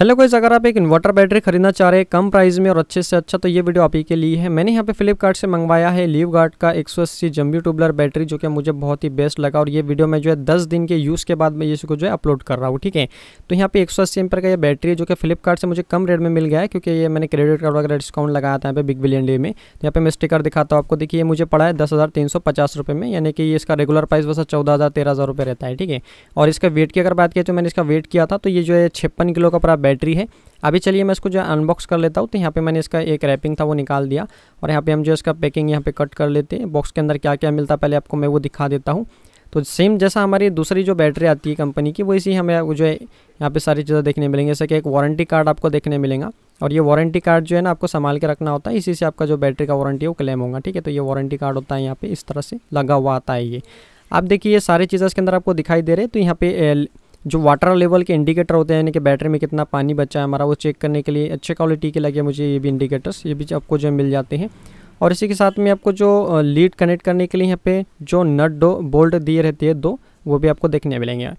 hello guys अगर आप एक इन्वर्टर बैटरी खरीदना चाह रहे हैं कम प्राइस में और अच्छे से अच्छा तो ये वीडियो आप ही के लिए है मैंने यहाँ पे फ्लिपकार्ट से मंगवाया है लीव गार्ड का एक सौ अस्सी जम्बी ट्यूबलर बैटरी जो कि मुझे बहुत ही बेस्ट लगा और ये वीडियो मैं जो है दस दिन के यूज़ के बाद मैं इसको जो है अपलोड कर रहा हूँ ठीक है तो यहाँ पे एक सौ का यह बैटरी है जो कि फ्लिपकार्ट से मुझे कम रेट में मिल गया है क्योंकि ये मैंने क्रेडिट कार्ड वगैरह डिस्काउंट लगाया था यहाँ पे बिग बिलियन डे में तो यहाँ पे मैं स्टिकर दिखाता हूँ आपको देखिए मुझे पड़ा है दस हजार में यानी कि इसका रेगुलर प्राइस वैसा चौदह हज़ार रहता है ठीक है और इसका वेट की अगर बात की तो मैंने इसका वेट किया था तो ये जो है छप्पन किलो का पूरा बैटरी है अभी चलिए मैं इसको जो अनबॉक्स कर लेता हूँ तो यहाँ पे मैंने इसका एक रैपिंग था वो निकाल दिया और यहाँ पे हम जो इसका पैकिंग यहाँ पे कट कर लेते हैं बॉक्स के अंदर क्या क्या मिलता पहले आपको मैं वो दिखा देता हूँ तो सेम जैसा हमारी दूसरी जो बैटरी आती है कंपनी की वो हमें जो है यहाँ पे सारी चीज़ें देखने मिलेंगी जैसे कि एक वारंटी कार्ड आपको देखने मिलेगा और ये वारंटी कार्ड जो है ना आपको संभाल के रखना होता है इसी से आपका जो बैटरी का वारंटी है वो क्लेम होगा ठीक है तो ये वारंटी कार्ड होता है यहाँ पे इस तरह से लगा हुआ आता है ये आप देखिए ये सारी चीज़ें इसके अंदर आपको दिखाई दे रहे तो यहाँ पे जो वाटर लेवल के इंडिकेटर होते हैं यानी कि बैटरी में कितना पानी बचा है हमारा वो चेक करने के लिए अच्छे क्वालिटी के लगे मुझे ये भी इंडिकेटर्स ये भी आपको जो मिल जाते हैं और इसी के साथ में आपको जो लीड कनेक्ट करने के लिए यहाँ पे जो नट डो बोल्ट दिए रहती है दो वो भी आपको देखने मिलेंगे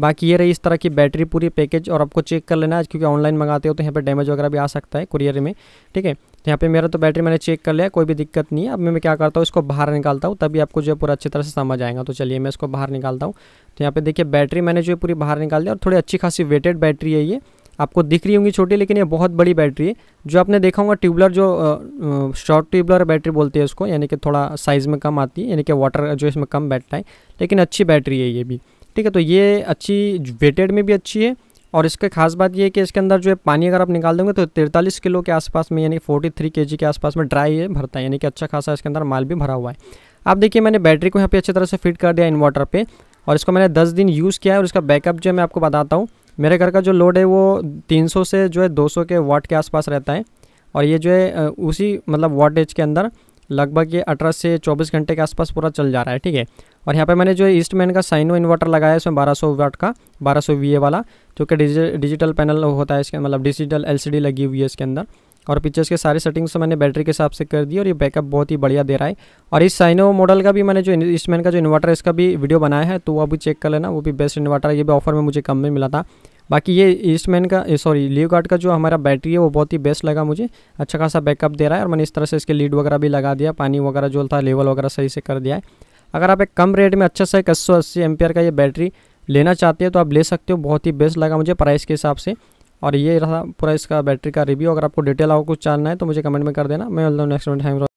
बाकी ये रही इस तरह की बैटरी पूरी पैकेज और आपको चेक कर लेना है क्योंकि ऑनलाइन मंगाते हो तो यहाँ पर डैमेज वगैरह भी आ सकता है कुरियर में ठीक है यहाँ पे मेरा तो बैटरी मैंने चेक कर लिया कोई भी दिक्कत नहीं है अब मैं क्या करता हूँ इसको बाहर निकालता हूँ तभी आपको जो है पूरा अच्छी तरह से समझ आएगा तो चलिए मैं इसको बाहर निकालता हूँ तो यहाँ पे देखिए बैटरी मैंने जो है पूरी बाहर निकाल दिया और थोड़ी अच्छी खासी वेटेड बैटरी है ये आपको दिख रही होंगी छोटी लेकिन ये बहुत बड़ी बैटरी है जो आपने देखा होगा ट्यूबलर जो शॉर्ट ट्यूबलर बैटरी बोलते हैं उसको यानी कि थोड़ा साइज़ में कम आती है यानी कि वाटर जो इसमें कम बैठता है लेकिन अच्छी बैटरी है ये भी ठीक है तो ये अच्छी वेटेड में भी अच्छी है और इसके खास बात ये है कि इसके अंदर जो है पानी अगर आप निकाल देंगे तो तिरतालीस किलो के आसपास में यानी फोर्टी थ्री के जी के आसपास में ड्राई ये भरता है यानी कि अच्छा खासा इसके अंदर माल भी भरा हुआ है आप देखिए मैंने बैटरी को यहाँ पे अच्छी तरह से फिट कर दिया इन्वर्टर पर और इसको मैंने दस दिन यूज़ किया है और इसका बैकअप जो है मैं आपको बताता हूँ मेरे घर का जो लोड है वो तीन से जो है दो के वाट के आसपास रहता है और ये जो है उसी मतलब वाटेज के अंदर लगभग ये अठारह से चौबीस घंटे के आसपास पूरा चल जा रहा है ठीक है और यहाँ पे मैंने जो ईस्ट मैन का साइनो इन्वर्टर लगाया है इसमें 1200 वाट का 1200 सौ वाला जो कि डिजिटल पैनल होता है इसके मतलब डिजिटल एलसीडी लगी हुई है इसके अंदर और पिक्चर्स के सारे सेटिंग्स तो मैंने बैटरी के हिसाब से कर दी और ये बैकअप बहुत ही बढ़िया दे रहा है और इस साइनो मॉडल का भी मैंने जो मैन का जो इन्वर्टर है इसका भी वीडियो बनाया है तो वो अभी चेक कर लेना वो भी बेस्ट इन्वर्टर है ये भी ऑफर में मुझे कम में मिला था बाकी ये ईस्टमैन का सॉरी लीव गार्ड का जो हमारा बैटरी है वो बहुत ही बेस्ट लगा मुझे अच्छा खासा बैकअप दे रहा है और मैंने इस तरह से इसके लीड वगैरह भी लगा दिया पानी वगैरह जो था लेवल वगैरह सही से कर दिया है अगर आप एक कम रेट में अच्छा सा एक अस्सौ अस्सी का ये बैटरी लेना चाहते हैं तो आप ले सकते हो बहुत ही बेस्ट लगा मुझे प्राइस के हिसाब से और ये रहा पूरा इसका बैटरी का रिव्यू अगर आपको डिटेल और कुछ जानना है तो मुझे कमेंट में कर देना मैं नेक्स्ट टाइम